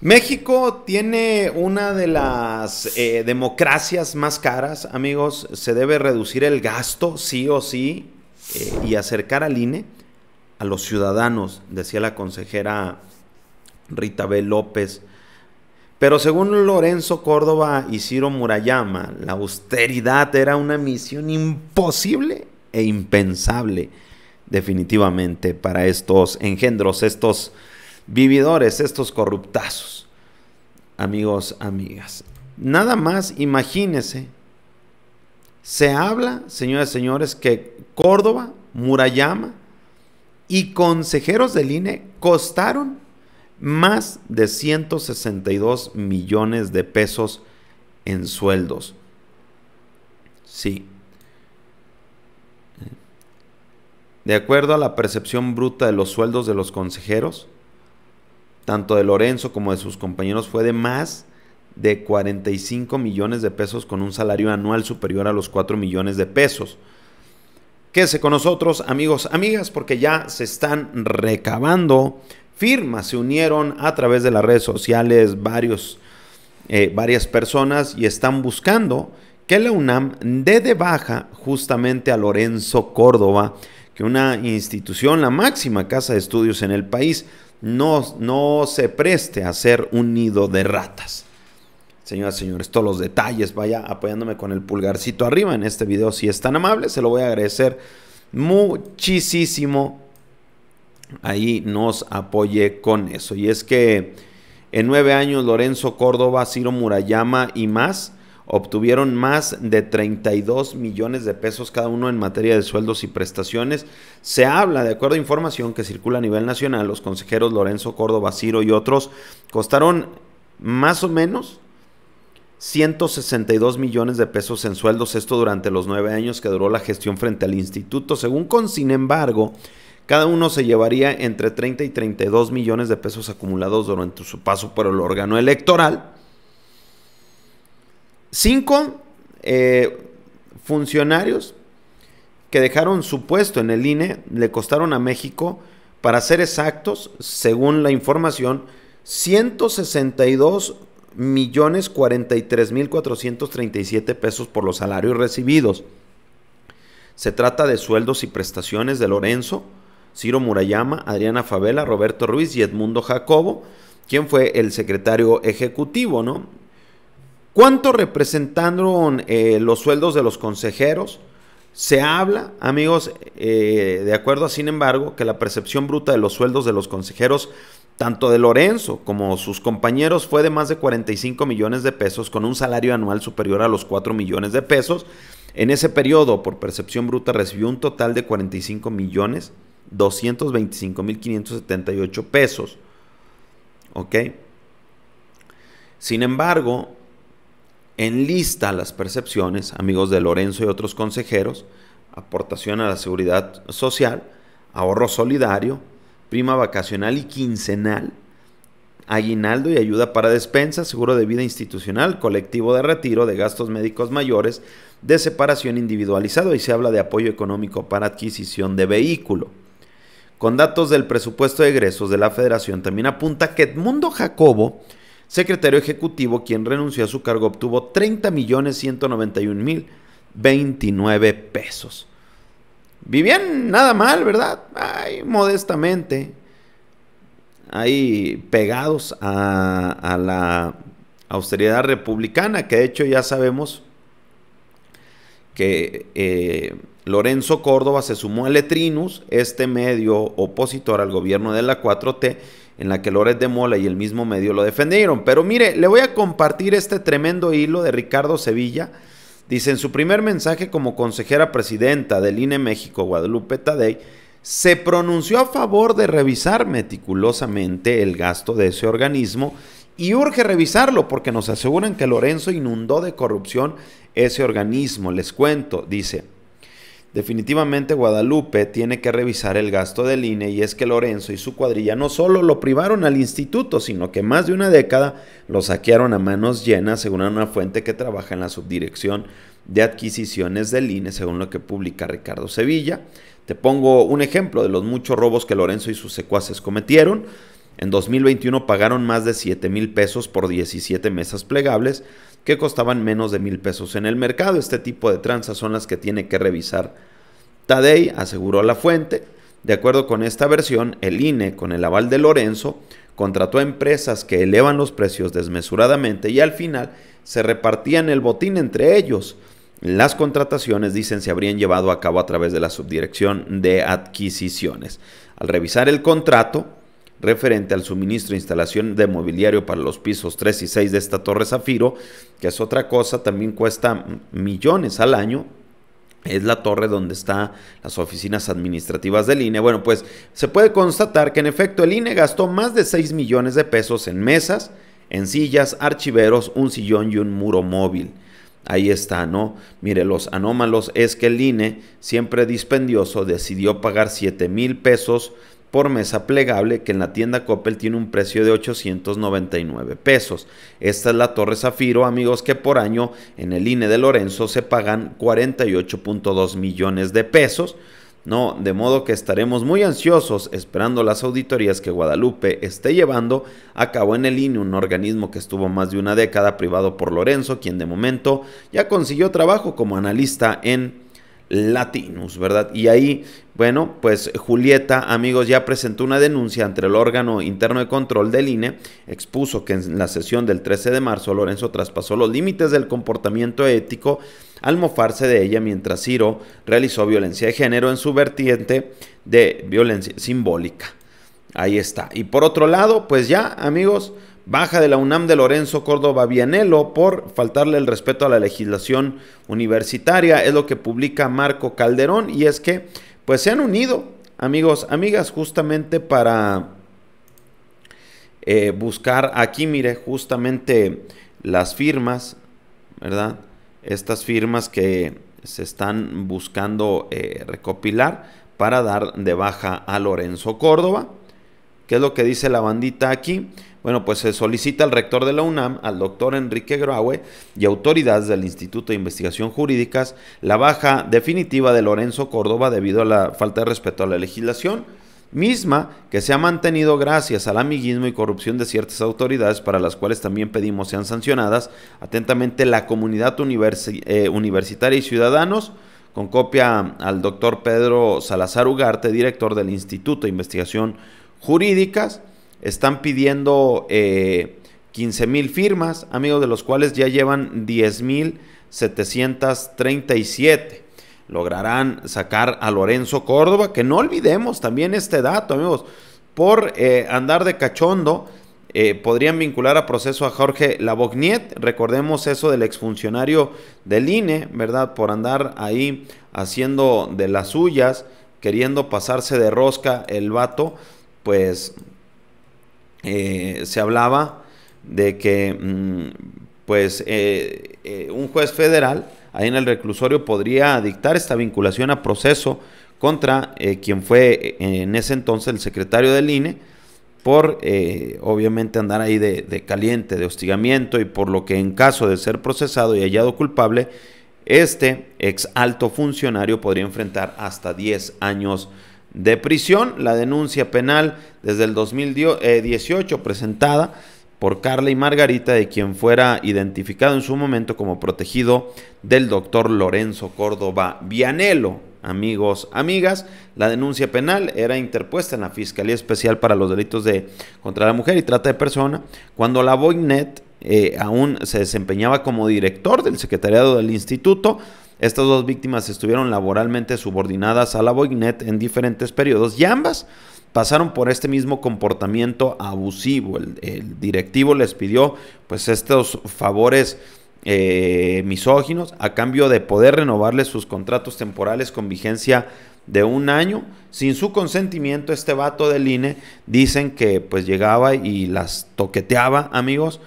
México tiene una de las eh, democracias más caras, amigos. Se debe reducir el gasto, sí o sí, eh, y acercar al INE a los ciudadanos, decía la consejera Rita B. López. Pero según Lorenzo Córdoba y Ciro Murayama, la austeridad era una misión imposible e impensable, definitivamente, para estos engendros, estos vividores, estos corruptazos. Amigos, amigas. Nada más, imagínense. Se habla, señoras y señores, que Córdoba, Murayama y consejeros del INE costaron más de 162 millones de pesos en sueldos. Sí. De acuerdo a la percepción bruta de los sueldos de los consejeros, tanto de Lorenzo como de sus compañeros, fue de más de 45 millones de pesos con un salario anual superior a los 4 millones de pesos. Quédese con nosotros, amigos, amigas, porque ya se están recabando firmas. Se unieron a través de las redes sociales varios, eh, varias personas y están buscando que la UNAM dé de baja justamente a Lorenzo Córdoba, que una institución, la máxima casa de estudios en el país, no, se preste a ser un nido de ratas. Señoras y señores, todos los detalles, vaya apoyándome con el pulgarcito arriba en este video si es tan amable, se lo voy a agradecer muchísimo. Ahí nos apoye con eso. Y es que en nueve años Lorenzo Córdoba, Ciro Murayama y más obtuvieron más de 32 millones de pesos cada uno en materia de sueldos y prestaciones. Se habla, de acuerdo a información que circula a nivel nacional, los consejeros Lorenzo Córdoba, Ciro y otros costaron más o menos 162 millones de pesos en sueldos, esto durante los nueve años que duró la gestión frente al instituto. Según con sin embargo, cada uno se llevaría entre 30 y 32 millones de pesos acumulados durante su paso por el órgano electoral cinco eh, funcionarios que dejaron su puesto en el INE le costaron a México, para ser exactos, según la información, 162 millones 43 mil pesos por los salarios recibidos. Se trata de sueldos y prestaciones de Lorenzo, Ciro Murayama, Adriana Favela, Roberto Ruiz y Edmundo Jacobo, quien fue el secretario ejecutivo, ¿no? ¿Cuánto representaron eh, los sueldos de los consejeros? Se habla, amigos, eh, de acuerdo a sin embargo, que la percepción bruta de los sueldos de los consejeros, tanto de Lorenzo como sus compañeros, fue de más de 45 millones de pesos, con un salario anual superior a los 4 millones de pesos. En ese periodo, por percepción bruta, recibió un total de 45 millones 225 mil 578 pesos. ¿Ok? Sin embargo, enlista las percepciones, amigos de Lorenzo y otros consejeros, aportación a la seguridad social, ahorro solidario, prima vacacional y quincenal, aguinaldo y ayuda para despensa, seguro de vida institucional, colectivo de retiro, de gastos médicos mayores, de separación individualizado y se habla de apoyo económico para adquisición de vehículo. Con datos del presupuesto de egresos de la federación, también apunta que Edmundo Jacobo secretario ejecutivo, quien renunció a su cargo, obtuvo millones 30.191.029 pesos. Vivían nada mal, ¿verdad? Ay, modestamente. Ahí pegados a, la austeridad republicana, que de hecho ya sabemos que eh, Lorenzo Córdoba se sumó a Letrinus, este medio opositor al gobierno de la 4T, en la que Loret de Mola y el mismo medio lo defendieron. Pero mire, le voy a compartir este tremendo hilo de Ricardo Sevilla. Dice, en su primer mensaje como consejera presidenta del INE México, Guadalupe Tadei, se pronunció a favor de revisar meticulosamente el gasto de ese organismo y urge revisarlo porque nos aseguran que Lorenzo inundó de corrupción ese organismo. Les cuento, dice, Definitivamente Guadalupe tiene que revisar el gasto del INE y es que Lorenzo y su cuadrilla no solo lo privaron al instituto, sino que más de una década lo saquearon a manos llenas, según una fuente que trabaja en la subdirección de adquisiciones del INE, según lo que publica Ricardo Sevilla. Te pongo un ejemplo de los muchos robos que Lorenzo y sus secuaces cometieron. En 2021 pagaron más de 7 mil pesos por 17 mesas plegables que costaban menos de mil pesos en el mercado. Este tipo de tranzas son las que tiene que revisar Tadei, aseguró la fuente. De acuerdo con esta versión, el INE, con el aval de Lorenzo, contrató a empresas que elevan los precios desmesuradamente y al final se repartían el botín entre ellos. Las contrataciones, dicen, se habrían llevado a cabo a través de la subdirección de adquisiciones. Al revisar el contrato, referente al suministro e instalación de mobiliario para los pisos 3 y 6 de esta Torre Zafiro, que es otra cosa, también cuesta millones al año. Es la torre donde están las oficinas administrativas del INE. Bueno, pues se puede constatar que en efecto el INE gastó más de 6 millones de pesos en mesas, en sillas, archiveros, un sillón y un muro móvil. Ahí está, ¿no? Mire, los anómalos es que el INE, siempre dispendioso, decidió pagar 7 mil pesos por mesa plegable que en la tienda Coppel tiene un precio de 899 pesos. Esta es la Torre Zafiro, amigos, que por año en el INE de Lorenzo se pagan 48.2 millones de pesos. No, de modo que estaremos muy ansiosos esperando las auditorías que Guadalupe esté llevando a cabo en el INE, un organismo que estuvo más de una década privado por Lorenzo, quien de momento ya consiguió trabajo como analista en Latinus, ¿verdad? Y ahí, bueno, pues Julieta, amigos, ya presentó una denuncia ante el órgano interno de control del INE, expuso que en la sesión del 13 de marzo Lorenzo traspasó los límites del comportamiento ético al mofarse de ella mientras Ciro realizó violencia de género en su vertiente de violencia simbólica. Ahí está. Y por otro lado, pues ya, amigos, baja de la UNAM de Lorenzo Córdoba Vianelo por faltarle el respeto a la legislación universitaria. Es lo que publica Marco Calderón y es que pues se han unido, amigos, amigas, justamente para eh, buscar aquí, mire, justamente las firmas, ¿verdad? Estas firmas que se están buscando eh, recopilar para dar de baja a Lorenzo Córdoba. ¿Qué es lo que dice la bandita aquí? Bueno, pues se solicita al rector de la UNAM, al doctor Enrique Graue y autoridades del Instituto de Investigación Jurídicas la baja definitiva de Lorenzo Córdoba debido a la falta de respeto a la legislación misma que se ha mantenido gracias al amiguismo y corrupción de ciertas autoridades para las cuales también pedimos sean sancionadas atentamente la comunidad eh, universitaria y ciudadanos con copia al doctor Pedro Salazar Ugarte, director del Instituto de Investigación Jurídicas. Están pidiendo 15 eh, mil firmas, amigos, de los cuales ya llevan 10 mil 737. Lograrán sacar a Lorenzo Córdoba, que no olvidemos también este dato, amigos. Por eh, andar de cachondo, eh, podrían vincular a proceso a Jorge Labogniet. Recordemos eso del exfuncionario del INE, ¿verdad? Por andar ahí haciendo de las suyas, queriendo pasarse de rosca el vato, pues eh, se hablaba de que mm, pues eh, eh, un juez federal ahí en el reclusorio podría dictar esta vinculación a proceso contra quien fue en ese entonces el secretario del INE por obviamente andar ahí de, caliente, de hostigamiento y por lo que en caso de ser procesado y hallado culpable, este ex alto funcionario podría enfrentar hasta 10 años de prisión. La denuncia penal desde el 2018 eh, presentada por Carla y Margarita, de quien fuera identificado en su momento como protegido del doctor Lorenzo Córdoba Vianelo. Amigos, amigas, la denuncia penal era interpuesta en la Fiscalía Especial para los Delitos de contra la Mujer y Trata de Persona, cuando la Boynet eh, aún se desempeñaba como director del secretariado del instituto, estas dos víctimas estuvieron laboralmente subordinadas a la Boynet en diferentes periodos y ambas pasaron por este mismo comportamiento abusivo. El, directivo les pidió pues estos favores eh, misóginos a cambio de poder renovarles sus contratos temporales con vigencia de un año. Sin su consentimiento, este vato del INE dicen que pues llegaba y las toqueteaba, amigos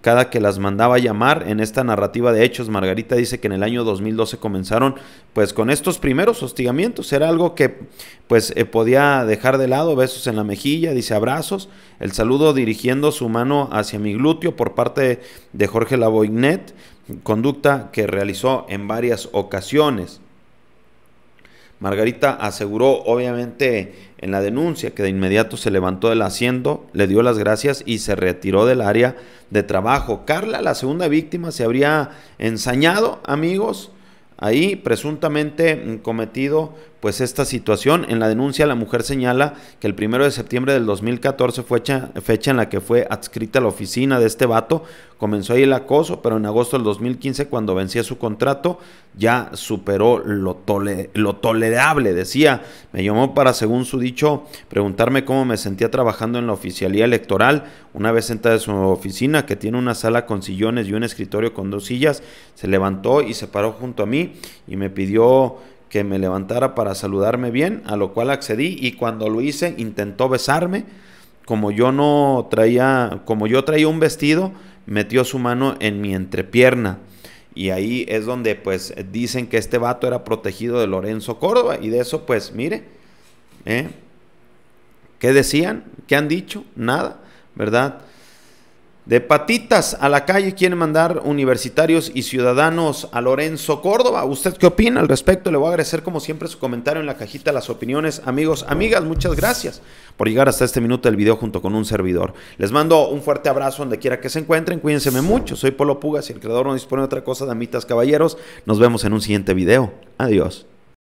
cada que las mandaba llamar. En esta narrativa de hechos, Margarita dice que en el año 2012 comenzaron pues con estos primeros hostigamientos. Era algo que pues eh, podía dejar de lado, besos en la mejilla, dice abrazos, el saludo dirigiendo su mano hacia mi glúteo por parte de Jorge Lavoignet, conducta que realizó en varias ocasiones. Margarita aseguró, obviamente, en la denuncia que de inmediato se levantó del asiento, le dio las gracias y se retiró del área de trabajo. Carla, la segunda víctima, se habría ensañado, amigos, ahí presuntamente mm, cometido pues esta situación. En la denuncia la mujer señala que el primero de septiembre del 2014 fue fecha en la que fue adscrita a la oficina de este vato. Comenzó ahí el acoso, pero en agosto del 2015, cuando vencía su contrato, ya superó lo, lo tolerable, decía. Me llamó para, según su dicho, preguntarme cómo me sentía trabajando en la oficialía electoral. Una vez sentada en su oficina, que tiene una sala con sillones y un escritorio con dos sillas, se levantó y se paró junto a mí y me pidió que me levantara para saludarme bien, a lo cual accedí y cuando lo hice intentó besarme, como yo no traía, como yo traía un vestido, metió su mano en mi entrepierna. Y ahí es donde pues dicen que este vato era protegido de Lorenzo Córdoba. Y de eso pues mire, ¿eh? ¿qué decían? ¿Qué han dicho? Nada, ¿verdad? De patitas a la calle quieren mandar universitarios y ciudadanos a Lorenzo Córdoba. ¿Usted qué opina al respecto? Le voy a agradecer como siempre su comentario en la cajita, las opiniones. Amigos, amigas, muchas gracias por llegar hasta este minuto del video junto con un servidor. Les mando un fuerte abrazo donde quiera que se encuentren. Cuídense mucho. Soy Polo Pugas y el creador no dispone de otra cosa. Damitas, caballeros, nos vemos en un siguiente video. Adiós.